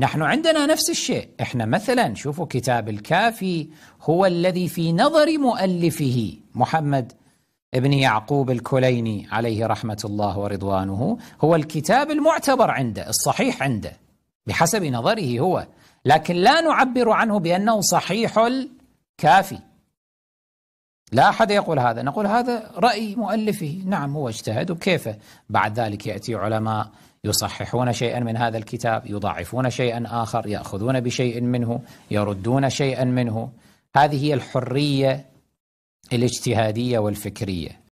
نحن عندنا نفس الشيء احنا مثلا شوفوا كتاب الكافي هو الذي في نظر مؤلفه محمد ابن يعقوب الكليني عليه رحمة الله ورضوانه هو الكتاب المعتبر عنده الصحيح عنده بحسب نظره هو لكن لا نعبر عنه بأنه صحيح الكافي لا أحد يقول هذا نقول هذا رأي مؤلفه نعم هو اجتهد وكيفه بعد ذلك يأتي علماء يصححون شيئا من هذا الكتاب يضاعفون شيئا آخر يأخذون بشيء منه يردون شيئا منه هذه هي الحرية الاجتهادية والفكرية